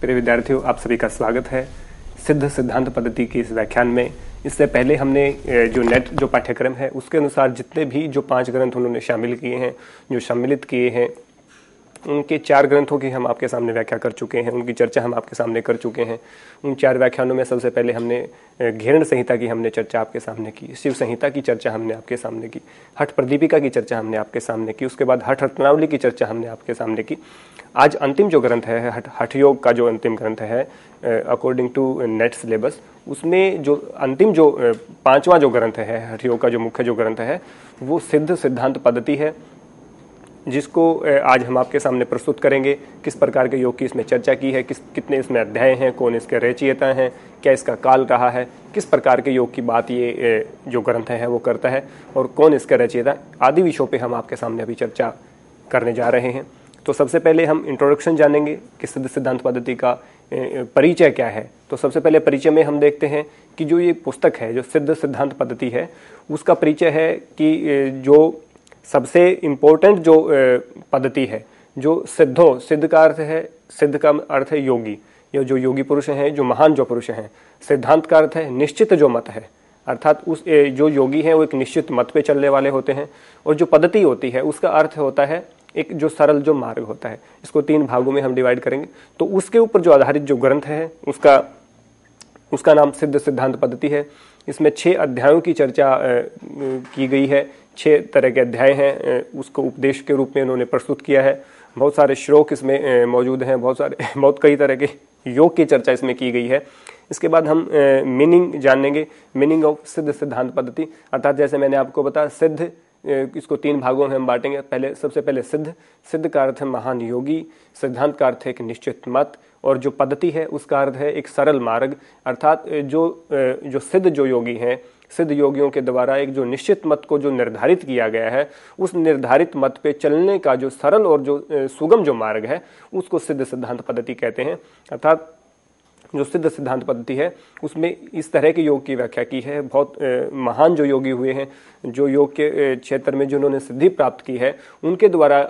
प्रिय विद्यार्थियों आप सभी का स्वागत है सिद्ध सिद्धांत पद्धति के इस व्याख्यान में इससे पहले हमने जो नेट जो पाठ्यक्रम है उसके अनुसार जितने भी जो पांच ग्रंथ उन्होंने शामिल किए हैं जो सम्मिलित किए हैं उनके चार ग्रंथों की हम आपके सामने व्याख्या कर चुके हैं उनकी चर्चा हम आपके सामने कर चुके हैं उन चार व्याख्यानों में सबसे पहले हमने घेरण संहिता की हमने चर्चा आपके सामने की शिव संहिता की चर्चा हमने आपके सामने की हठ प्रदीपिका की चर्चा हमने आपके सामने की उसके बाद हठ रत्नावली की चर्चा हमने आपके सामने की आज अंतिम जो ग्रंथ है हठ हठ योग का जो अंतिम ग्रंथ है अकॉर्डिंग टू नेट सिलेबस उसमें जो अंतिम जो पांचवा जो ग्रंथ है हठ योग का जो मुख्य जो ग्रंथ है वो सिद्ध सिद्धांत पद्धति है जिसको आज हम आपके सामने प्रस्तुत करेंगे किस प्रकार के योग की इसमें चर्चा की है किस कितने इसमें अध्याय हैं कौन इसके रचयिता हैं क्या इसका काल रहा है किस प्रकार के योग की बात ये जो ग्रंथ है वो करता है और कौन इसका रचयिता आदि विषयों पर हम आपके सामने अभी चर्चा करने जा रहे हैं तो सबसे पहले हम इंट्रोडक्शन जानेंगे कि सिद्ध सिद्धांत पद्धति का परिचय क्या है तो सबसे पहले परिचय में हम देखते हैं कि जो ये पुस्तक है जो सिद्ध सिद्धांत पद्धति है उसका परिचय है कि जो सबसे इम्पोर्टेंट जो पद्धति है जो सिद्धों सिद्ध का अर्थ है सिद्ध का अर्थ है योगी या जो योगी पुरुष हैं जो महान जो पुरुष हैं सिद्धांत का अर्थ है निश्चित जो मत है अर्थात उस जो योगी हैं वो एक निश्चित मत पे चलने वाले होते हैं और जो पद्धति होती है उसका अर्थ होता है एक जो सरल जो मार्ग होता है इसको तीन भागों में हम डिवाइड करेंगे तो उसके ऊपर जो आधारित जो ग्रंथ है उसका उसका नाम सिद्ध सिद्धांत पद्धति है इसमें छः अध्यायों की चर्चा की गई है छः तरह के अध्याय हैं उसको उपदेश के रूप में उन्होंने प्रस्तुत किया है बहुत सारे श्लोक इसमें मौजूद हैं बहुत सारे बहुत कई तरह के योग की चर्चा इसमें की गई है इसके बाद हम मीनिंग जानेंगे मीनिंग ऑफ सिद्ध सिद्धांत पद्धति अर्थात जैसे मैंने आपको बताया सिद्ध इसको तीन भागों में हम बांटेंगे पहले सबसे पहले सिद्ध सिद्ध का अर्थ है महान योगी सिद्धांत का अर्थ है एक निश्चित मत और जो पद्धति है उसका अर्थ है एक सरल मार्ग अर्थात जो जो सिद्ध जो योगी हैं सिद्ध योगियों के द्वारा एक जो निश्चित मत को जो निर्धारित किया गया है उस निर्धारित मत पे चलने का जो सरल और जो सुगम जो मार्ग है उसको सिद्ध सिद्धांत पद्धति कहते हैं अर्थात जो सिद्ध सिद्धांत पद्धति है उसमें इस तरह के योग की व्याख्या की है बहुत महान जो योगी हुए हैं जो योग के क्षेत्र में जिन्होंने सिद्धि प्राप्त की है उनके द्वारा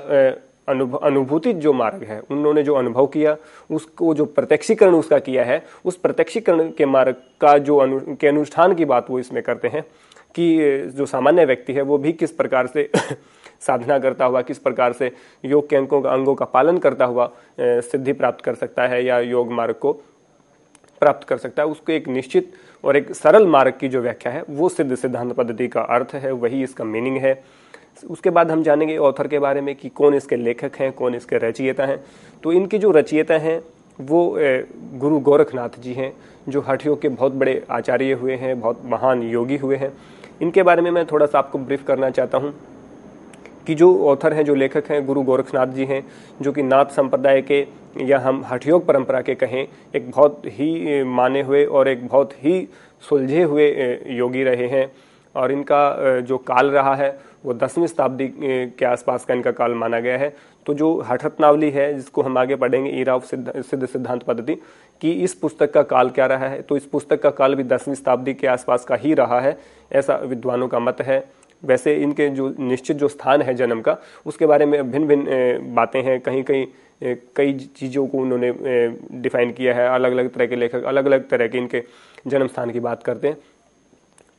अनुभव अनुभूति जो मार्ग है उन्होंने जो अनुभव किया उसको जो प्रत्यक्षीकरण उसका किया है उस प्रत्यक्षीकरण के मार्ग का जो अनु के अनुष्ठान की बात वो इसमें करते हैं कि जो सामान्य व्यक्ति है वो भी किस प्रकार से साधना करता हुआ किस प्रकार से योग के अंकों का अंगों का पालन करता हुआ सिद्धि प्राप्त कर सकता है या योग मार्ग को प्राप्त कर सकता है उसको एक निश्चित और एक सरल मार्ग की जो व्याख्या है वो सिद्ध सिद्धांत पद्धति का अर्थ है वही इसका मीनिंग है उसके बाद हम जानेंगे ऑथर के बारे में कि कौन इसके लेखक हैं कौन इसके रचयिता हैं तो इनके जो रचयिता हैं वो गुरु गोरखनाथ जी हैं जो हठियों के बहुत बड़े आचार्य हुए हैं बहुत महान योगी हुए हैं इनके बारे में मैं थोड़ा सा आपको ब्रीफ करना चाहता हूँ कि जो ऑथर हैं जो लेखक हैं गुरु गोरखनाथ जी हैं जो कि नाथ संप्रदाय के या हम हठयोग परंपरा के कहें एक बहुत ही माने हुए और एक बहुत ही सुलझे हुए योगी रहे हैं और इनका जो काल रहा है वो दसवीं शताब्दी के आसपास का इनका काल माना गया है तो जो हठरत्नावली है जिसको हम आगे पढ़ेंगे ईरा ऑफ सिद्ध सिद्धांत पद्धति कि इस पुस्तक का काल क्या रहा है तो इस पुस्तक का काल भी दसवीं शताब्दी के आसपास का ही रहा है ऐसा विद्वानों का मत है वैसे इनके जो निश्चित जो स्थान है जन्म का उसके बारे में भिन्न भिन्न बातें हैं कहीं कहीं कई चीज़ों को उन्होंने डिफाइन किया है अलग अलग तरह के लेखक अलग अलग तरह के इनके जन्म स्थान की बात करते हैं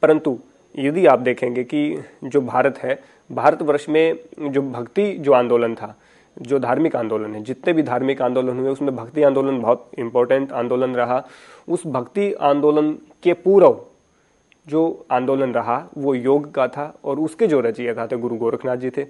परंतु यदि आप देखेंगे कि जो भारत है भारतवर्ष में जो भक्ति जो आंदोलन था जो धार्मिक आंदोलन है जितने भी धार्मिक आंदोलन हुए उसमें भक्ति आंदोलन बहुत इम्पोर्टेंट आंदोलन रहा उस भक्ति आंदोलन के पूर्व जो आंदोलन रहा वो योग का था और उसके जो रचयिता थे गुरु गोरखनाथ जी थे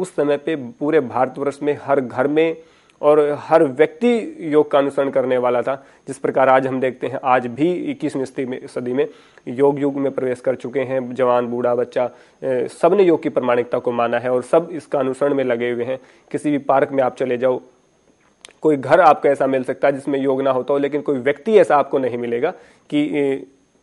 उस समय पे पूरे भारतवर्ष में हर घर में और हर व्यक्ति योग का अनुसरण करने वाला था जिस प्रकार आज हम देखते हैं आज भी इक्कीसवीं सदी में योग युग में प्रवेश कर चुके हैं जवान बूढ़ा बच्चा सब ने योग की प्रमाणिकता को माना है और सब इसका अनुसरण में लगे हुए हैं किसी भी पार्क में आप चले जाओ कोई घर आपको ऐसा मिल सकता है जिसमें योग ना होता हो लेकिन कोई व्यक्ति ऐसा आपको नहीं मिलेगा कि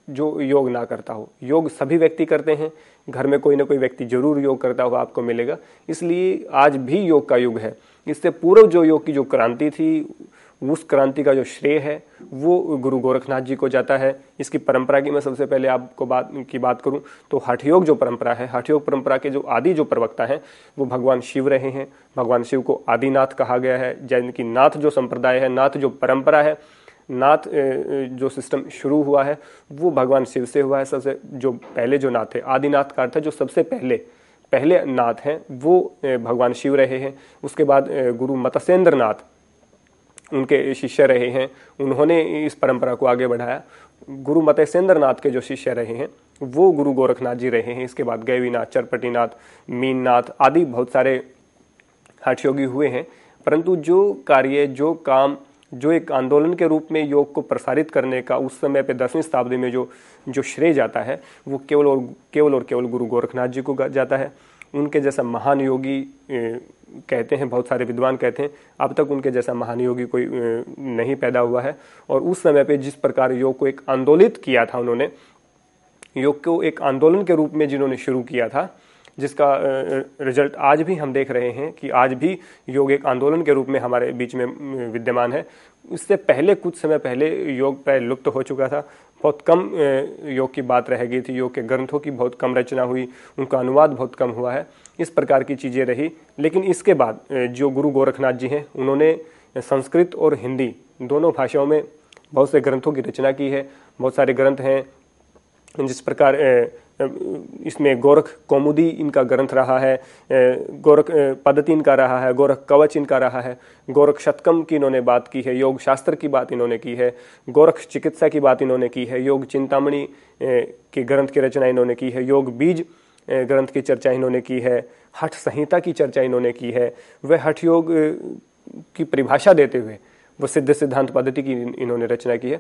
जो योग ना करता हो योग सभी व्यक्ति करते हैं घर में कोई ना कोई व्यक्ति जरूर योग करता हुआ आपको मिलेगा इसलिए आज भी योग का युग है इससे पूर्व जो योग की जो क्रांति थी उस क्रांति का जो श्रेय है वो गुरु गोरखनाथ जी को जाता है इसकी परंपरा की मैं सबसे पहले आपको बात की बात करूं तो हठयोग जो परंपरा है हठयोग परंपरा के जो आदि जो प्रवक्ता हैं वो भगवान शिव रहे हैं भगवान शिव को आदिनाथ कहा गया है जैन की नाथ जो संप्रदाय है नाथ जो परंपरा है नाथ जो सिस्टम शुरू हुआ है वो भगवान शिव से हुआ है सबसे जो पहले जो नाथ है आदिनाथ का अर्थ है जो सबसे पहले पहले नाथ हैं वो भगवान शिव रहे हैं उसके बाद गुरु मत्स्येंद्र नाथ उनके शिष्य रहे हैं उन्होंने इस परंपरा को आगे बढ़ाया गुरु मतेसेंद्र नाथ के जो शिष्य रहे हैं वो गुरु गोरखनाथ जी रहे हैं इसके बाद गैवीनाथ चरपटीनाथ मीननाथ आदि बहुत सारे हठयोगी हुए हैं परंतु जो कार्य जो काम जो एक आंदोलन के रूप में योग को प्रसारित करने का उस समय पे दसवीं शताब्दी में जो जो श्रेय जाता है वो केवल और केवल और केवल गुरु गोरखनाथ जी को जाता है उनके जैसा महान योगी कहते हैं बहुत सारे विद्वान कहते हैं अब तक उनके जैसा महान योगी कोई नहीं पैदा हुआ है और उस समय पे जिस प्रकार योग को एक आंदोलित किया था उन्होंने योग को एक आंदोलन के रूप में जिन्होंने शुरू किया था जिसका रिजल्ट आज भी हम देख रहे हैं कि आज भी योग एक आंदोलन के रूप में हमारे बीच में विद्यमान है उससे पहले कुछ समय पहले योग पर लुप्त हो चुका था बहुत कम योग की बात रह गई थी योग के ग्रंथों की बहुत कम रचना हुई उनका अनुवाद बहुत कम हुआ है इस प्रकार की चीज़ें रही लेकिन इसके बाद जो गुरु गोरखनाथ जी हैं उन्होंने संस्कृत और हिंदी दोनों भाषाओं में बहुत से ग्रंथों की रचना की है बहुत सारे ग्रंथ हैं जिस प्रकार इसमें गोरख कौमुदी इनका ग्रंथ रहा है गोरख पद्धति इनका रहा है गोरख कवच इनका रहा है गोरख शतकम की इन्होंने बात की है योग शास्त्र की बात इन्होंने की है गोरख चिकित्सा की बात इन्होंने की है योग चिंतामणि के ग्रंथ की रचना इन्होंने की है योग बीज ग्रंथ की चर्चा इन्होंने की है हठ संहिता की चर्चा इन्होंने की है वह हठ योग की परिभाषा देते हुए वो सिद्ध सिद्धांत पद्धति की इन्होंने रचना की है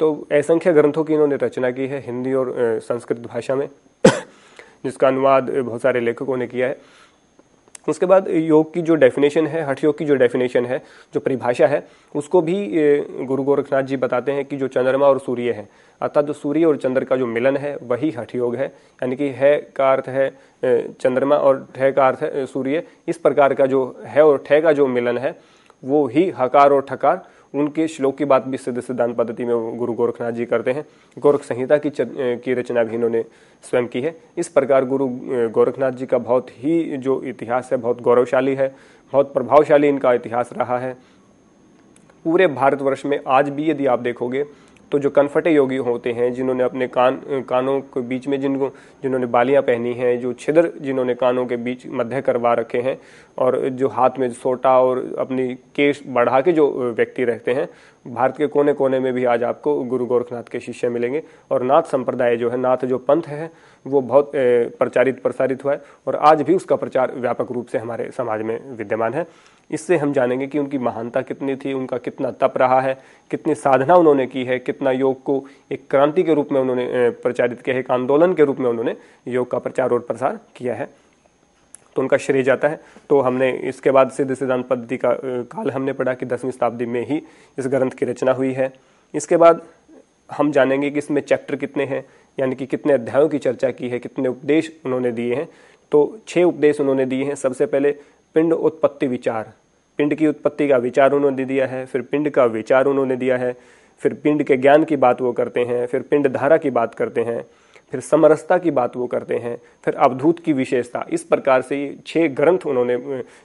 तो असंख्य ग्रंथों की इन्होंने रचना की है हिंदी और संस्कृत भाषा में जिसका अनुवाद बहुत सारे लेखकों ने किया है उसके बाद योग की जो डेफिनेशन है हठ योग की जो डेफिनेशन है जो परिभाषा है उसको भी गुरु गोरखनाथ जी बताते हैं कि जो चंद्रमा और सूर्य है अर्थात जो सूर्य और चंद्र का जो मिलन है वही हठ योग है यानी कि है का अर्थ है चंद्रमा और ठह का अर्थ है सूर्य इस प्रकार का जो है और ठह का जो मिलन है वो ही हकार और ठकार उनके श्लोक की बात भी सिद्ध सिद्धांत पद्धति में गुरु गोरखनाथ जी करते हैं गोरख संहिता की की रचना भी इन्होंने स्वयं की है इस प्रकार गुरु गोरखनाथ जी का बहुत ही जो इतिहास है बहुत गौरवशाली है बहुत प्रभावशाली इनका इतिहास रहा है पूरे भारतवर्ष में आज भी यदि आप देखोगे तो जो कनफटे योगी होते हैं जिन्होंने अपने कान कानों के बीच में जिनको जिन्होंने बालियां पहनी हैं जो छिद्र जिन्होंने कानों के बीच मध्य करवा रखे हैं और जो हाथ में सोटा और अपनी केश बढ़ा के जो व्यक्ति रहते हैं भारत के कोने कोने में भी आज आपको गुरु गोरखनाथ के शिष्य मिलेंगे और नाथ संप्रदाय जो है नाथ जो पंथ है वो बहुत प्रचारित प्रसारित हुआ है और आज भी उसका प्रचार व्यापक रूप से हमारे समाज में विद्यमान है इससे हम जानेंगे कि उनकी महानता कितनी थी उनका कितना तप रहा है कितनी साधना उन्होंने की है कितना योग को एक क्रांति के रूप में उन्होंने प्रचारित किया है एक आंदोलन के रूप में उन्होंने योग का प्रचार और प्रसार किया है तो उनका श्रेय जाता है तो हमने इसके बाद सिद्ध सिद्धांत पद्धति का काल हमने पढ़ा कि दसवीं शताब्दी में ही इस ग्रंथ की रचना हुई है इसके बाद हम जानेंगे कि इसमें चैप्टर कितने हैं यानी कि कितने अध्यायों की चर्चा की है कितने उपदेश उन्होंने दिए हैं तो छः उपदेश उन्होंने दिए हैं सबसे पहले पिंड उत्पत्ति विचार पिंड की उत्पत्ति का विचार उन्होंने दिया है फिर पिंड का विचार उन्होंने दिया है फिर पिंड के ज्ञान की बात वो करते हैं फिर पिंड धारा की बात करते हैं फिर समरसता की बात वो करते हैं फिर अवधूत की विशेषता इस प्रकार से छः ग्रंथ उन्होंने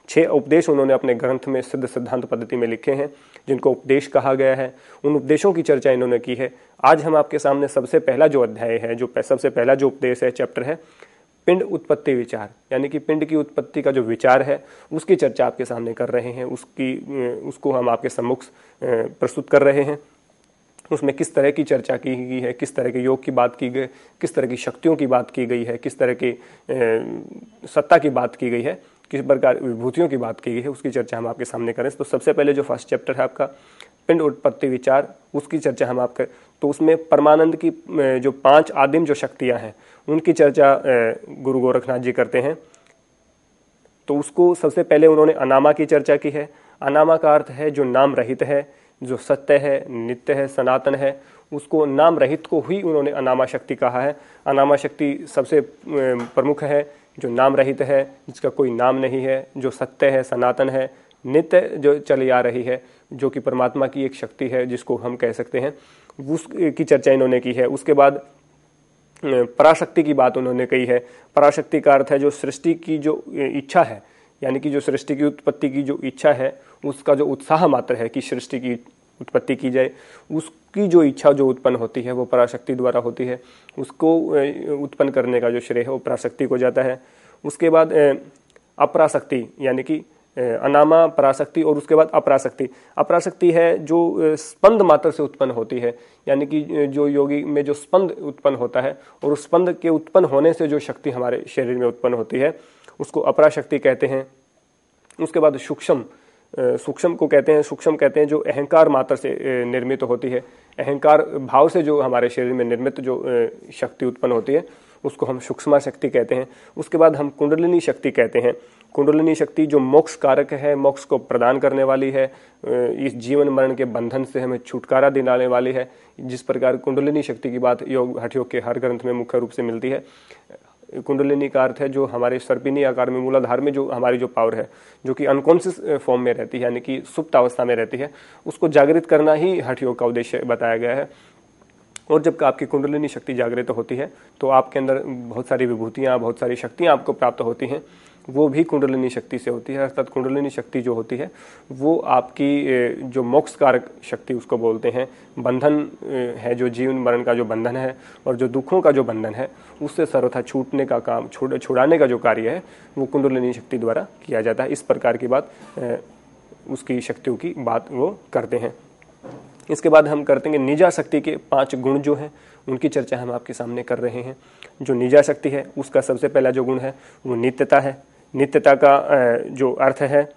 छः उपदेश उन्होंने अपने ग्रंथ में सिद्ध सिद्धांत पद्धति में लिखे हैं जिनको उपदेश कहा गया है उन उपदेशों की चर्चा इन्होंने की है आज हम आपके सामने सबसे पहला जो अध्याय है जो सबसे पहला जो उपदेश है चैप्टर है पिंड उत्पत्ति विचार यानी कि पिंड की उत्पत्ति का जो विचार है उसकी चर्चा आपके सामने कर रहे हैं उसकी उसको हम आपके सम्मुख प्रस्तुत कर रहे हैं उसमें किस तरह की चर्चा की गई है किस तरह के योग की बात की गई किस तरह की शक्तियों की बात की गई है किस तरह की सत्ता की बात की गई है किस प्रकार विभूतियों की बात की गई है उसकी चर्चा हम आपके सामने करें तो सबसे पहले जो फर्स्ट चैप्टर है आपका पिंड उत्पत्ति विचार उसकी चर्चा हम आपके तो उसमें परमानंद की जो पांच आदिम जो शक्तियां हैं उनकी चर्चा गुरु गोरखनाथ जी करते हैं तो उसको सबसे पहले उन्होंने अनामा की चर्चा की है अनामा का अर्थ है जो नाम रहित है जो सत्य है नित्य है सनातन है उसको नाम रहित को ही उन्होंने अनामा शक्ति कहा है अनामा शक्ति सबसे प्रमुख है जो नाम रहित है जिसका कोई नाम नहीं है जो सत्य है सनातन है नित्य जो चली आ रही है जो कि परमात्मा की एक शक्ति है जिसको हम कह सकते हैं उसकी चर्चा इन्होंने की है उसके बाद पराशक्ति की बात उन्होंने कही है पराशक्ति का अर्थ है जो सृष्टि की जो इच्छा है यानी कि जो सृष्टि की उत्पत्ति की जो इच्छा है उसका जो उत्साह मात्र है कि सृष्टि की उत्पत्ति की जाए उसकी जो इच्छा जो उत्पन्न होती है वो पराशक्ति द्वारा होती है उसको उत्पन्न करने का जो श्रेय है वो पराशक्ति को जाता है उसके बाद अपराशक्ति यानी कि अनामा पराशक्ति और उसके बाद अपराशक्ति अपराशक्ति है जो स्पंद मात्र से उत्पन्न होती है यानी कि जो योगी में जो स्पंद उत्पन्न होता है और उस स्पंद के उत्पन्न होने से जो शक्ति हमारे शरीर में उत्पन्न होती है उसको अपराशक्ति कहते हैं उसके बाद सूक्ष्म सूक्ष्म को कहते हैं सूक्ष्म कहते हैं जो अहंकार मात्र से निर्मित होती है अहंकार भाव से जो हमारे शरीर में निर्मित जो शक्ति उत्पन्न होती है उसको हम सूक्ष्मा शक्ति कहते हैं उसके बाद हम कुंडलिनी शक्ति कहते हैं कुंडलिनी शक्ति जो मोक्ष कारक है मोक्ष को प्रदान करने वाली है इस जीवन मरण के बंधन से हमें छुटकारा दिलाने वाली है जिस प्रकार कुंडलिनी शक्ति की बात योग हठियोग के हर ग्रंथ में मुख्य रूप से मिलती है कुंडलिनी का अर्थ है जो हमारे सर्पिनी आकार में मूलाधार में जो हमारी जो पावर है जो कि अनकॉन्शियस फॉर्म में रहती है यानी कि सुप्त अवस्था में रहती है उसको जागृत करना ही हठ योग का उद्देश्य बताया गया है और जब आपकी कुंडलिनी शक्ति जागृत तो होती है तो आपके अंदर बहुत सारी विभूतियाँ बहुत सारी शक्तियाँ आपको प्राप्त होती हैं वो भी कुंडलिनी शक्ति से होती है अर्थात कुंडलिनी शक्ति जो होती है वो आपकी जो मोक्ष कारक शक्ति उसको बोलते हैं बंधन है जो जीवन मरण का जो बंधन है और जो दुखों का जो बंधन है उससे सर्वथा छूटने का काम छुड़ छुड़ाने का जो कार्य है वो कुंडलिनी शक्ति द्वारा किया जाता है इस प्रकार की बात उसकी शक्तियों की बात वो करते हैं इसके बाद हम करते हैं निजा शक्ति के पांच गुण जो हैं उनकी चर्चा हम आपके सामने कर रहे हैं जो निजा शक्ति है उसका सबसे पहला जो गुण है वो नित्यता है नित्यता का जो अर्थ है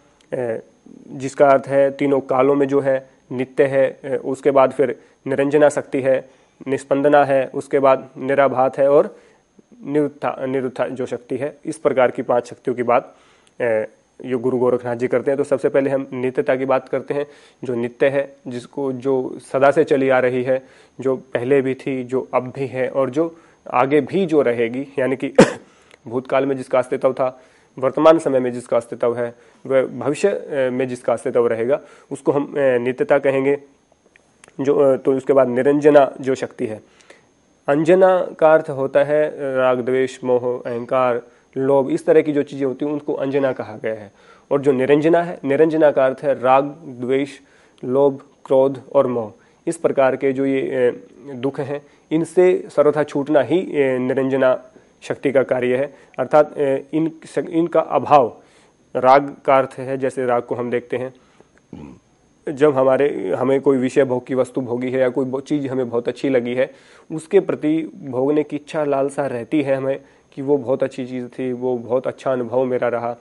जिसका अर्थ है तीनों कालों में जो है नित्य है उसके बाद फिर निरंजना शक्ति है निस्पंदना है उसके बाद निराभात है और निरुत्था निरुत्था जो शक्ति है इस प्रकार की पांच शक्तियों की बात जो गुरु गोरखनाथ जी करते हैं तो सबसे पहले हम नित्यता की बात करते हैं जो नित्य है जिसको जो सदा से चली आ रही है जो पहले भी थी जो अब भी है और जो आगे भी जो रहेगी यानी कि भूतकाल में जिसका अस्तित्व था वर्तमान समय में जिसका अस्तित्व है वह भविष्य में जिसका अस्तित्व रहेगा उसको हम नित्यता कहेंगे जो तो उसके बाद निरंजना जो शक्ति है अंजना का अर्थ होता है राग द्वेष मोह अहंकार लोभ इस तरह की जो चीज़ें होती हैं उनको अंजना कहा गया है और जो निरंजना है निरंजना का अर्थ है राग द्वेष लोभ क्रोध और मोह इस प्रकार के जो ये दुख हैं इनसे सर्वथा छूटना ही निरंजना शक्ति का कार्य है अर्थात इन इनका अभाव राग का अर्थ है जैसे राग को हम देखते हैं जब हमारे हमें कोई विषय भोग की वस्तु भोगी है या कोई चीज़ हमें बहुत अच्छी लगी है उसके प्रति भोगने की इच्छा लालसा रहती है हमें कि वो बहुत अच्छी चीज़ थी वो बहुत अच्छा अनुभव मेरा रहा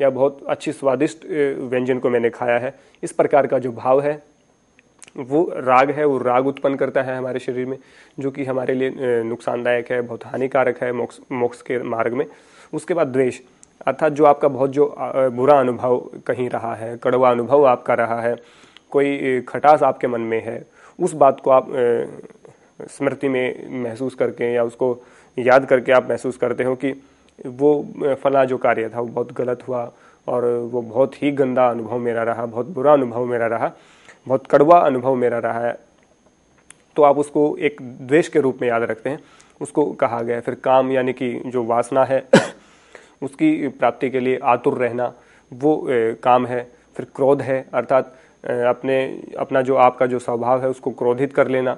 या बहुत अच्छी स्वादिष्ट व्यंजन को मैंने खाया है इस प्रकार का जो भाव है वो राग है वो राग उत्पन्न करता है हमारे शरीर में जो कि हमारे लिए नुकसानदायक है बहुत हानिकारक है मोक्ष मोक्ष के मार्ग में उसके बाद द्वेष अर्थात जो आपका बहुत जो बुरा अनुभव कहीं रहा है कड़वा अनुभव आपका रहा है कोई खटास आपके मन में है उस बात को आप स्मृति में महसूस करके या उसको याद करके आप महसूस करते हो कि वो फला जो कार्य था वो बहुत गलत हुआ और वो बहुत ही गंदा अनुभव मेरा रहा बहुत बुरा अनुभव मेरा रहा बहुत कड़वा अनुभव मेरा रहा है तो आप उसको एक द्वेष के रूप में याद रखते हैं उसको कहा गया फिर काम यानी कि जो वासना है उसकी प्राप्ति के लिए आतुर रहना वो काम है फिर क्रोध है अर्थात अपने अपना जो आपका जो स्वभाव है उसको क्रोधित कर लेना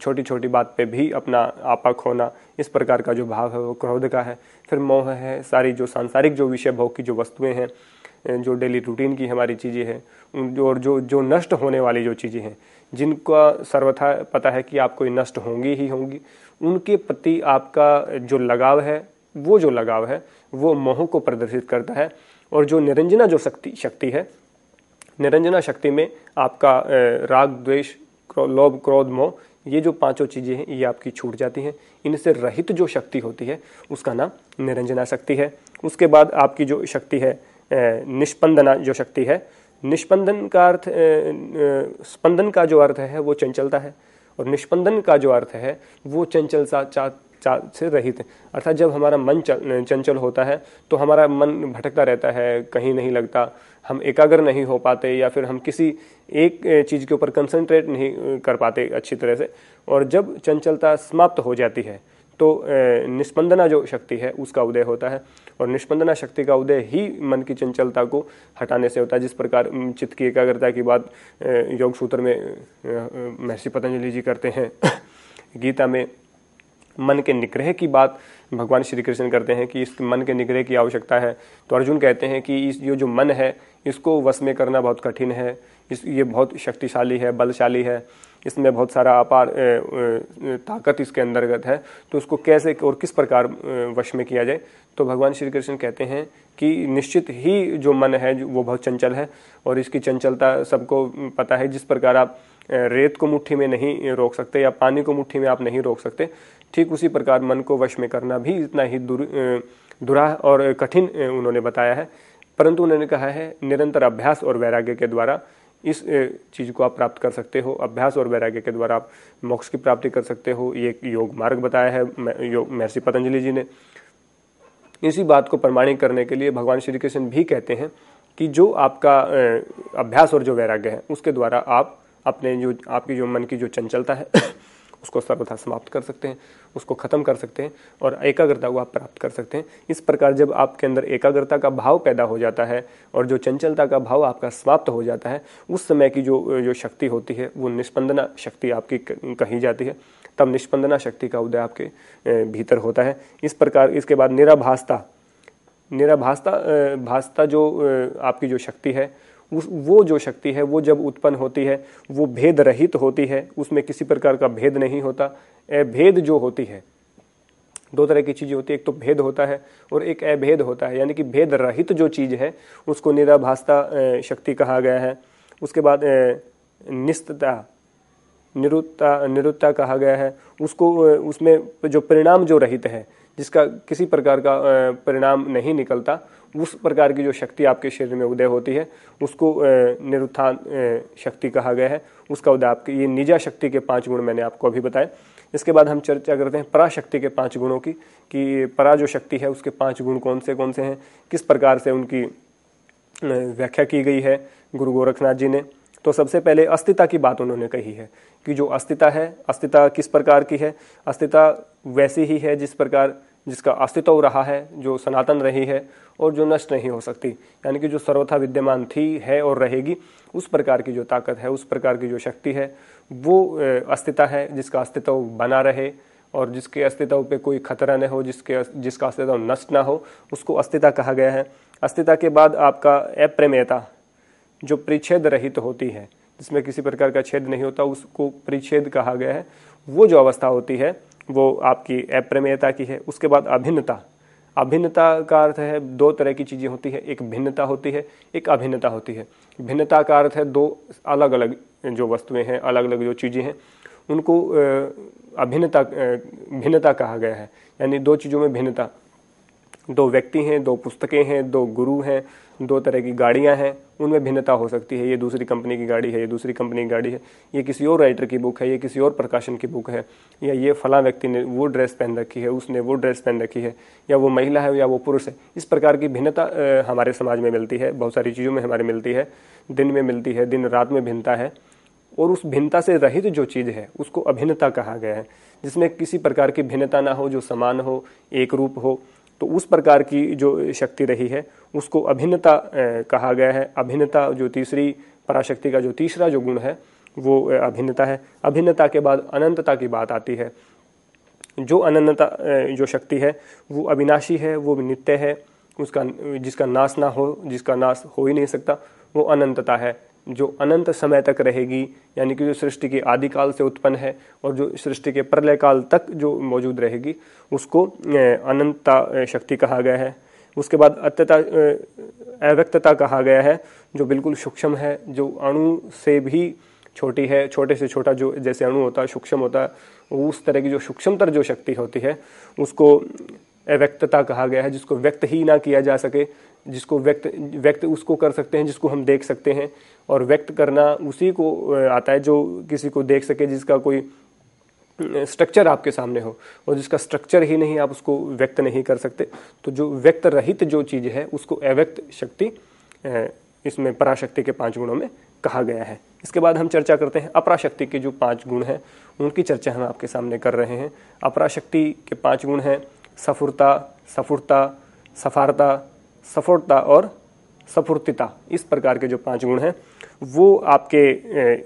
छोटी छोटी बात पे भी अपना आपा खोना इस प्रकार का जो भाव है वो क्रोध का है फिर मोह है सारी जो सांसारिक जो विषय भोग की जो वस्तुएं हैं जो डेली रूटीन की हमारी चीज़ें हैं जो और जो जो नष्ट होने वाली जो चीज़ें हैं जिनका सर्वथा पता है कि आप कोई नष्ट होंगी ही होंगी उनके प्रति आपका जो लगाव है वो जो लगाव है वो मोह को प्रदर्शित करता है और जो निरंजना जो शक्ति शक्ति है निरंजना शक्ति में आपका राग द्वेष लोभ क्रोध मोह ये जो पांचों चीज़ें हैं ये आपकी छूट जाती हैं इनसे रहित जो शक्ति होती है उसका नाम निरंजना शक्ति है उसके बाद आपकी जो शक्ति है निष्पंदना जो शक्ति है निष्पंदन का अर्थ स्पंदन का जो अर्थ है वो चंचलता है और निष्पंदन का जो अर्थ है वो चंचल सा चा, चा से रहित अर्थात जब हमारा मन चंचल होता है तो हमारा मन भटकता रहता है कहीं नहीं लगता हम एकाग्र नहीं हो पाते या फिर हम किसी एक चीज़ के ऊपर कंसंट्रेट नहीं कर पाते अच्छी तरह से और जब चंचलता समाप्त हो जाती है तो निष्पंदना जो शक्ति है उसका उदय होता है और निष्पंदना शक्ति का उदय ही मन की चंचलता को हटाने से होता है जिस प्रकार चित्त की एकाग्रता की बात योग सूत्र में महर्षि पतंजलि जी करते हैं गीता में मन के निग्रह की बात भगवान श्री कृष्ण करते हैं कि इस मन के निग्रह की आवश्यकता है तो अर्जुन कहते हैं कि इस ये जो मन है इसको वश में करना बहुत कठिन है इस ये बहुत शक्तिशाली है बलशाली है इसमें बहुत सारा अपार ताकत इसके अंतर्गत है तो उसको कैसे और किस प्रकार वश में किया जाए तो भगवान श्री कृष्ण कहते हैं कि निश्चित ही जो मन है वो बहुत चंचल है और इसकी चंचलता सबको पता है जिस प्रकार आप रेत को मुट्ठी में नहीं रोक सकते या पानी को मुट्ठी में आप नहीं रोक सकते ठीक उसी प्रकार मन को वश में करना भी इतना ही दुर दुराह और कठिन उन्होंने बताया है परंतु उन्होंने कहा है निरंतर अभ्यास और वैराग्य के द्वारा इस चीज़ को आप प्राप्त कर सकते हो अभ्यास और वैराग्य के द्वारा आप मोक्ष की प्राप्ति कर सकते हो ये योग मार्ग बताया है महर्षि पतंजलि जी ने इसी बात को प्रमाणित करने के लिए भगवान श्री कृष्ण भी कहते हैं कि जो आपका अभ्यास और जो वैराग्य है उसके द्वारा आप अपने जो आपकी जो मन की जो चंचलता है उसको सर्वथा समाप्त कर सकते हैं उसको ख़त्म कर सकते हैं और एकाग्रता को आप प्राप्त कर सकते हैं इस प्रकार जब आपके अंदर एकाग्रता का भाव पैदा हो जाता है और जो चंचलता का भाव आपका समाप्त हो जाता है उस समय की जो जो शक्ति होती है वो निष्पंदना शक्ति आपकी कही जाती है तब निष्पंदना शक्ति का उदय आपके भीतर होता है इस प्रकार इसके बाद निराभासता निराभासता भासता जो आपकी जो शक्ति है वो जो शक्ति है वो जब उत्पन्न होती है वो भेद रहित होती है उसमें किसी प्रकार का भेद नहीं होता अभेद जो होती है दो तरह की चीज़ें होती है एक तो भेद होता है और एक अभेद होता है यानी कि भेद रहित जो चीज़ है उसको निराभासता शक्ति कहा गया है उसके बाद निस्तता निरुत्ता निरुत्ता कहा गया है उसको उसमें जो परिणाम जो रहित है जिसका किसी प्रकार का परिणाम नहीं निकलता उस प्रकार की जो शक्ति आपके शरीर में उदय होती है उसको निरुत्थान शक्ति कहा गया है उसका उदय आपके ये निजा शक्ति के पांच गुण मैंने आपको अभी बताए इसके बाद हम चर्चा करते हैं पराशक्ति के पांच गुणों की कि परा जो शक्ति है उसके पांच गुण कौन से कौन से हैं किस प्रकार से उनकी व्याख्या की गई है गुरु गोरखनाथ जी ने तो सबसे पहले अस्तिता की बात उन्होंने कही है कि जो अस्तिता है अस्तिता किस प्रकार की है अस्तिता वैसी ही है जिस प्रकार जिसका अस्तित्व रहा है जो सनातन रही है और जो नष्ट नहीं हो सकती यानी कि जो सर्वथा विद्यमान थी है और रहेगी उस प्रकार की जो ताकत है उस प्रकार की जो शक्ति है वो अस्तित्व है जिसका अस्तित्व बना रहे और जिसके अस्तित्व पे कोई खतरा न हो जिसके जिसका अस्तित्व नष्ट ना हो उसको अस्तित्व कहा गया है अस्तित्व के बाद आपका अप्रमेयता जो परिच्छेद रहित तो होती है जिसमें किसी प्रकार का छेद नहीं होता उसको परिच्छेद कहा गया है वो जो अवस्था होती है वो आपकी अप्रमेयता की है उसके बाद अभिन्नता अभिन्नता का अर्थ है दो तरह की चीज़ें होती है एक भिन्नता होती है एक अभिन्नता होती है भिन्नता का अर्थ है दो अलग अलग जो वस्तुएं हैं अलग अलग जो चीज़ें हैं उनको अभिन्नता भिन्नता कहा गया है यानी दो चीज़ों में भिन्नता दो व्यक्ति हैं दो पुस्तकें हैं दो गुरु हैं दो तरह की गाड़ियाँ हैं उनमें भिन्नता हो सकती है ये दूसरी कंपनी की गाड़ी है ये दूसरी कंपनी की गाड़ी है ये किसी और राइटर की बुक है ये किसी और प्रकाशन की बुक है या ये फला व्यक्ति ने वो ड्रेस पहन रखी है उसने वो ड्रेस पहन रखी है या वो महिला है या वो पुरुष है इस प्रकार की भिन्नता हमारे समाज में मिलती है बहुत सारी चीज़ों में हमारे मिलती है दिन में मिलती है दिन रात में भिन्नता है और उस भिन्नता से रहित जो चीज़ है उसको अभिन्नता कहा गया है जिसमें किसी प्रकार की भिन्नता ना हो जो समान हो एक रूप हो तो उस प्रकार की जो शक्ति रही है उसको अभिन्नता कहा गया है अभिन्नता जो तीसरी पराशक्ति का जो तीसरा जो गुण है वो अभिन्नता है अभिन्नता के बाद अनंतता की बात आती है जो अनंतता जो शक्ति है वो अविनाशी है वो नित्य है उसका जिसका नाश ना हो जिसका नाश हो ही नहीं सकता वो अनंतता है जो अनंत समय तक रहेगी यानी कि जो सृष्टि के आदिकाल से उत्पन्न है और जो सृष्टि के प्रलय काल तक जो मौजूद रहेगी उसको अनंतता शक्ति कहा गया है उसके बाद अत्यता अव्यक्तता कहा गया है जो बिल्कुल सूक्ष्म है जो अणु से भी छोटी है छोटे से छोटा जो जैसे अणु होता है सूक्ष्म होता है उस तरह की जो सूक्ष्मतर जो शक्ति होती है उसको अव्यक्तता कहा गया है जिसको व्यक्त ही ना किया जा सके जिसको व्यक्त व्यक्त उसको कर सकते हैं जिसको हम देख सकते हैं और व्यक्त करना उसी को आता है जो किसी को देख सके जिसका कोई स्ट्रक्चर आपके सामने हो और जिसका स्ट्रक्चर ही नहीं आप उसको व्यक्त नहीं कर सकते तो जो व्यक्त रहित जो चीज़ है उसको अव्यक्त शक्ति इसमें पराशक्ति के पांच गुणों में कहा गया है इसके बाद हम चर्चा करते हैं अपराशक्ति के जो पांच गुण हैं उनकी चर्चा हम आपके सामने कर रहे हैं अपराशक्ति के पांच गुण हैं सफुरता सफुरता सफारता सफोटता और सफुर्तिता इस प्रकार के जो पांच गुण हैं वो आपके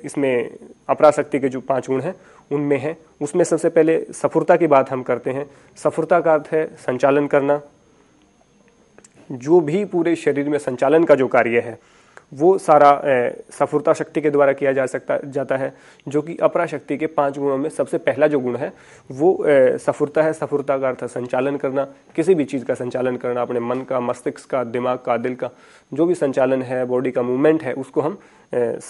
इसमें अपराशक्ति के जो पांच गुण हैं उनमें हैं उसमें सबसे पहले सफुरता की बात हम करते हैं सफुरता का अर्थ है संचालन करना जो भी पूरे शरीर में संचालन का जो कार्य है वो सारा सफुरता शक्ति के द्वारा किया जा सकता जाता है जो कि अपरा शक्ति के पांच गुणों में सबसे पहला जो गुण है वो सफुरता है सफुरता का अर्थ संचालन करना किसी भी चीज़ का संचालन करना अपने मन का मस्तिष्क का दिमाग का दिल का जो भी संचालन है बॉडी का मूवमेंट है उसको हम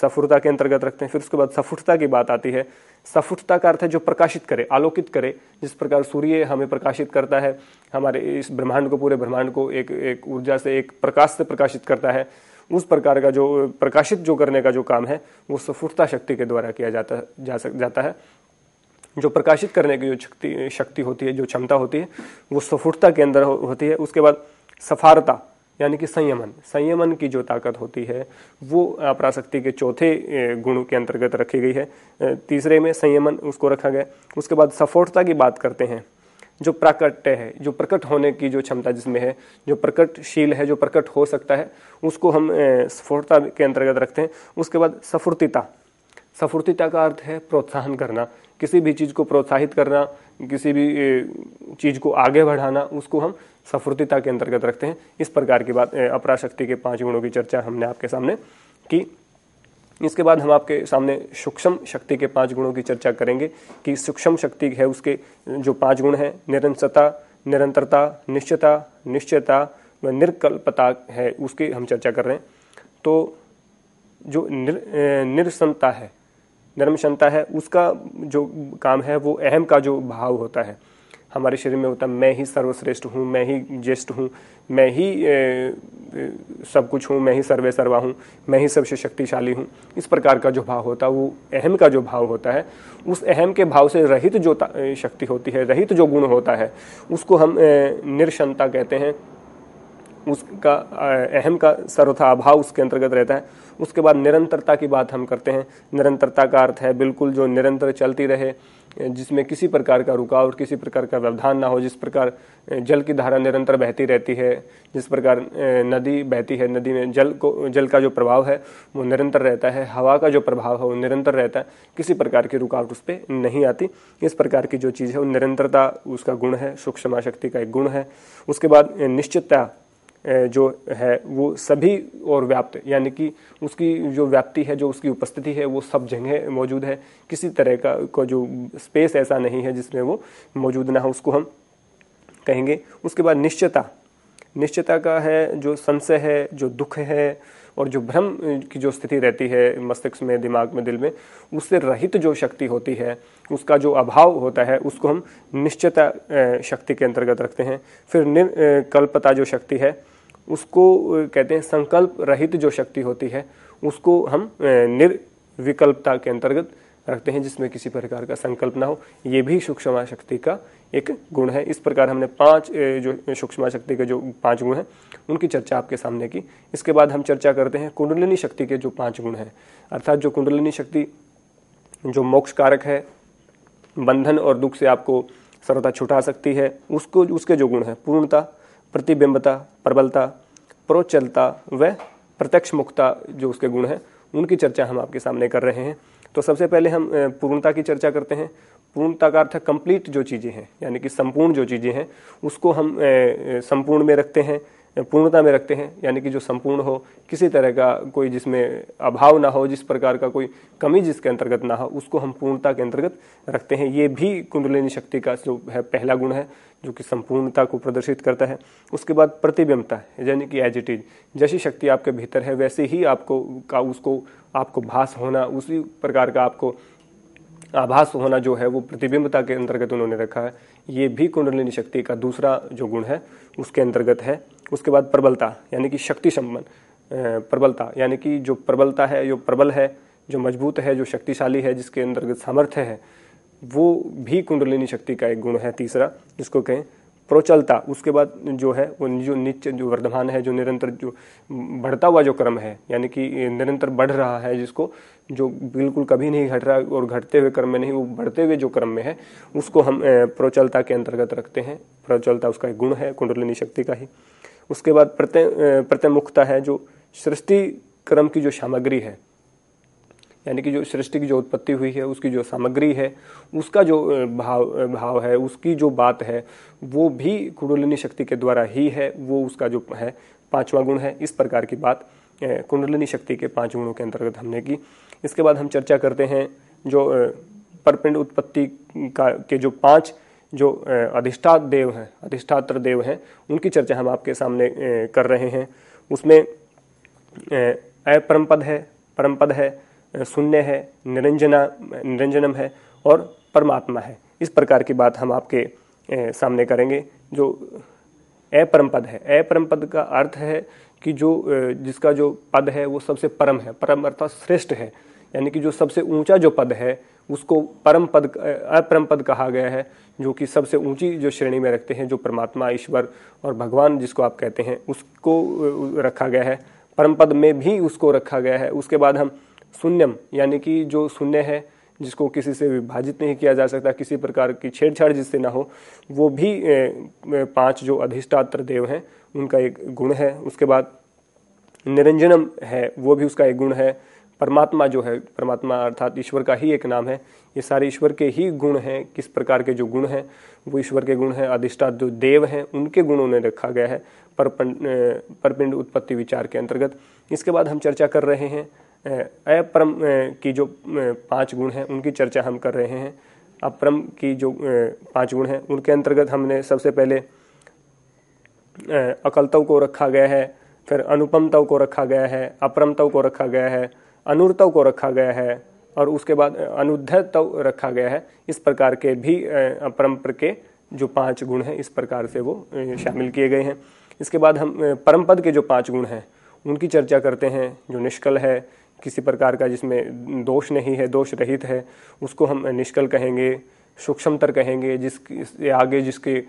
सफुरता के अंतर्गत रखते हैं फिर उसके बाद सफुटता की बात आती है सफुटता का अर्थ है जो प्रकाशित करे आलोकित करे जिस प्रकार सूर्य हमें प्रकाशित करता है हमारे इस ब्रह्मांड को पूरे ब्रह्मांड को एक एक ऊर्जा से एक प्रकाश से प्रकाशित करता है उस प्रकार का जो प्रकाशित जो करने का जो काम है वो सफुरता शक्ति के द्वारा किया जाता जा सक जाता है जो प्रकाशित करने की जो शक्ति शक्ति होती है जो क्षमता होती है वो सफुरता के अंदर हो, होती है उसके बाद सफारता यानी कि संयमन संयमन की जो ताकत होती है वो अपराशक्ति के चौथे गुण के अंतर्गत रखी गई है तीसरे में संयमन उसको रखा गया उसके बाद सफोटता की बात करते हैं जो प्राकट्य है जो प्रकट होने की जो क्षमता जिसमें है जो प्रकटशील है जो प्रकट हो सकता है उसको हम स्फुरता के अंतर्गत रखते हैं उसके बाद सफुर्तिता सफुर्तिता का अर्थ है प्रोत्साहन करना किसी भी चीज़ को प्रोत्साहित करना किसी भी चीज़ को आगे बढ़ाना उसको हम सफुर्तिता के अंतर्गत रखते हैं इस प्रकार की बात अपराशक्ति के पांच गुणों की चर्चा हमने आपके सामने की इसके बाद हम आपके सामने सूक्ष्म शक्ति के पांच गुणों की चर्चा करेंगे कि सूक्ष्म शक्ति है उसके जो पांच गुण हैं निरंसता निरंतरता निश्चयता निश्चयता व निर्कल्पता है उसकी हम चर्चा कर रहे हैं तो जो निर, निरसनता है निर्मसनता है उसका जो काम है वो अहम का जो भाव होता है हमारे शरीर में होता है मैं ही सर्वश्रेष्ठ हूँ मैं ही ज्येष्ठ हूँ मैं ही ए, ए, सब कुछ हूँ मैं ही सर्वे सर्वा हूँ मैं ही सबसे शक्तिशाली हूँ इस प्रकार का जो भाव होता है वो अहम का जो भाव होता है उस अहम के भाव से रहित जो शक्ति होती है रहित जो गुण होता है उसको हम निरशनता कहते हैं उसका अहम का सर्वथा अभाव उसके अंतर्गत रहता है उसके बाद निरंतरता की बात हम करते हैं निरंतरता का अर्थ है बिल्कुल जो निरंतर चलती रहे जिसमें किसी प्रकार का रुकावट किसी प्रकार का व्यवधान ना हो जिस प्रकार जल की धारा निरंतर बहती रहती है जिस प्रकार नदी बहती है नदी में जल को जल का जो प्रभाव है वो निरंतर रहता है हवा का जो प्रभाव है वो निरंतर रहता है किसी प्रकार की रुकावट उस पर नहीं आती इस प्रकार की जो चीज़ है वो निरंतरता उसका गुण है सूक्ष्म शक्ति का एक गुण है उसके बाद निश्चितता जो है वो सभी और व्याप्त यानी कि उसकी जो व्याप्ति है जो उसकी उपस्थिति है वो सब जगह मौजूद है किसी तरह का को जो स्पेस ऐसा नहीं है जिसमें वो मौजूद ना हो उसको हम कहेंगे उसके बाद निश्चयता निश्चयता का है जो संशय है जो दुख है और जो भ्रम की जो स्थिति रहती है मस्तिष्क में दिमाग में दिल में उससे रहित जो शक्ति होती है उसका जो अभाव होता है उसको हम निश्चयता शक्ति के अंतर्गत रखते हैं फिर निर्कल्पता जो शक्ति है उसको कहते हैं संकल्प रहित जो शक्ति होती है उसको हम निर्विकल्पता के अंतर्गत रखते हैं जिसमें किसी प्रकार का संकल्प ना हो ये भी सूक्ष्म शक्ति का एक गुण है इस प्रकार हमने पांच जो सूक्ष्म शक्ति के जो पांच गुण हैं उनकी चर्चा आपके सामने की इसके बाद हम चर्चा करते हैं कुंडलिनी शक्ति के जो पांच गुण हैं अर्थात जो कुंडलिनी शक्ति जो मोक्ष कारक है बंधन और दुख से आपको सरलता छुटा सकती है उसको उसके जो गुण हैं पूर्णता प्रतिबिंबता प्रबलता प्रोचलता व प्रत्यक्ष मुक्ता जो उसके गुण हैं उनकी चर्चा हम आपके सामने कर रहे हैं तो सबसे पहले हम पूर्णता की चर्चा करते हैं पूर्णता का अर्थ कंप्लीट जो चीज़ें हैं यानी कि संपूर्ण जो चीज़ें हैं उसको हम संपूर्ण में रखते हैं पूर्णता में रखते हैं यानी कि जो संपूर्ण हो किसी तरह का कोई जिसमें अभाव ना हो जिस प्रकार का कोई कमी जिसके अंतर्गत ना हो उसको हम पूर्णता के अंतर्गत रखते हैं ये भी कुंडलिनी शक्ति का जो है पहला गुण है जो कि संपूर्णता को प्रदर्शित करता है उसके बाद प्रतिबिंबता यानी कि एज इट इज जैसी शक्ति आपके भीतर है वैसे ही आपको का उसको आपको भास होना उसी प्रकार का आपको आभास होना जो है वो प्रतिबिंबता के अंतर्गत उन्होंने रखा है ये भी कुंडलिनी शक्ति का दूसरा जो गुण है उसके अंतर्गत है उसके बाद प्रबलता यानी कि शक्ति संबंध प्रबलता यानी कि जो प्रबलता है जो प्रबल है जो मजबूत है जो शक्तिशाली है जिसके अंतर्गत सामर्थ्य है वो भी कुंडलिनी शक्ति का एक गुण है तीसरा जिसको कहें प्रोचलता उसके बाद जो है वो जो नित्य जो वर्धमान है जो निरंतर जो बढ़ता हुआ जो क्रम है यानी कि निरंतर बढ़ रहा है जिसको जो बिल्कुल कभी नहीं घट रहा और घटते हुए क्रम में नहीं वो बढ़ते हुए जो क्रम में है उसको हम प्रोचलता के अंतर्गत रखते हैं प्रोचलता उसका एक गुण है कुंडलिनी शक्ति का ही उसके बाद प्रत्य प्रत्यमुखता है जो सृष्टि क्रम की जो सामग्री है यानी कि जो सृष्टि की जो उत्पत्ति हुई है उसकी जो सामग्री है उसका जो भाव भाव है उसकी जो बात है वो भी कुंडलिनी शक्ति के द्वारा ही है वो उसका जो है पांचवा गुण है इस प्रकार की बात कुंडलिनी शक्ति के पांच गुणों के अंतर्गत हमने की इसके बाद हम चर्चा करते हैं जो परपिंड उत्पत्ति का के जो पांच जो अधिष्ठात देव हैं अधिष्ठात्र देव हैं उनकी चर्चा हम आपके सामने कर रहे हैं उसमें अपरमपद है परमपद है शून्य है निरंजना निरंजनम है और परमात्मा है इस प्रकार की बात हम आपके सामने करेंगे जो अपरमपद है अपरमपद का अर्थ है कि जो जिसका जो पद है वो सबसे परम है परम अर्थात श्रेष्ठ है यानी कि जो सबसे ऊंचा जो पद है उसको परम पद अपरम पद कहा गया है जो कि सबसे ऊंची जो श्रेणी में रखते हैं जो परमात्मा ईश्वर और भगवान जिसको आप कहते हैं उसको रखा गया है परम पद में भी उसको रखा गया है उसके बाद हम शून्यम यानी कि जो शून्य है जिसको किसी से विभाजित नहीं किया जा सकता किसी प्रकार की छेड़छाड़ जिससे ना हो वो भी पांच जो अधिष्ठात्र देव हैं उनका एक गुण है उसके बाद निरंजनम है वो भी उसका एक गुण है परमात्मा जो है परमात्मा अर्थात ईश्वर का ही एक नाम है ये सारे ईश्वर के ही गुण हैं किस प्रकार के जो गुण हैं वो ईश्वर के गुण हैं अधिष्ठा जो देव हैं उनके गुणों ने रखा गया है परपिंड उत्पत्ति विचार के अंतर्गत इसके बाद हम चर्चा कर रहे हैं अपरम की जो पांच गुण हैं उनकी चर्चा हम कर रहे हैं अपरम की जो पांच गुण हैं उनके अंतर्गत हमने सबसे पहले अकलतव को रखा गया है फिर अनुपमतव को रखा गया है अपरमतव को रखा गया है अनुर्तव को रखा गया है और उसके बाद अनुद्धतव रखा गया है इस प्रकार के भी परम्पर के जो पांच गुण हैं इस प्रकार से वो शामिल किए गए हैं इसके बाद हम परम पद के जो पांच गुण हैं उनकी चर्चा करते हैं जो निष्कल है किसी प्रकार का जिसमें दोष नहीं है दोष रहित है उसको हम निष्कल कहेंगे सूक्ष्मतर कहेंगे जिसके आगे जिसके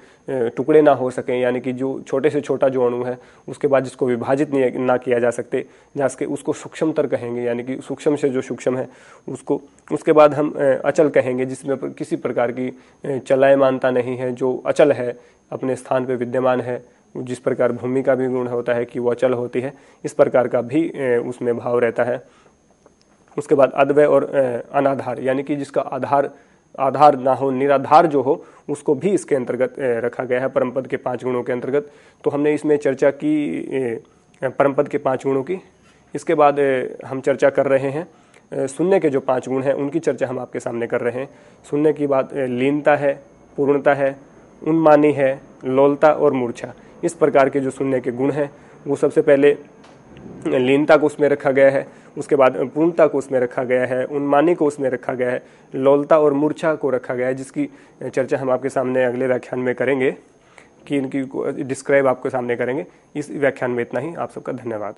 टुकड़े ना हो सकें यानी कि जो छोटे से छोटा जो अणु है उसके बाद जिसको विभाजित नहीं ना किया जा सकते जहाँ के उसको सूक्ष्मतर कहेंगे यानी कि सूक्ष्म से जो सूक्ष्म है उसको उसके बाद हम अचल कहेंगे जिसमें किसी प्रकार की चलायमानता नहीं है जो अचल है अपने स्थान पर विद्यमान है जिस प्रकार भूमि का भी गुण होता है कि वो अचल होती है इस प्रकार का भी उसमें भाव रहता है उसके बाद अद्वय और अनाधार यानी कि जिसका आधार आधार ना हो निराधार जो हो उसको भी इसके अंतर्गत रखा गया है परमपद के पांच गुणों के अंतर्गत तो हमने इसमें चर्चा की परमपद के पांच गुणों की इसके बाद हम चर्चा कर रहे हैं सुनने के जो पांच गुण हैं उनकी चर्चा हम आपके सामने कर रहे हैं सुनने की बात लीनता है पूर्णता है उन्मानी है लोलता और मूर्छा इस प्रकार के जो सुनने के गुण हैं वो सबसे पहले लीनता को उसमें रखा गया है उसके बाद पूर्णता को उसमें रखा गया है उन्मानी को उसमें रखा गया है लोलता और मूर्छा को रखा गया है जिसकी चर्चा हम आपके सामने अगले व्याख्यान में करेंगे कि इनकी डिस्क्राइब आपके सामने करेंगे इस व्याख्यान में इतना ही आप सबका धन्यवाद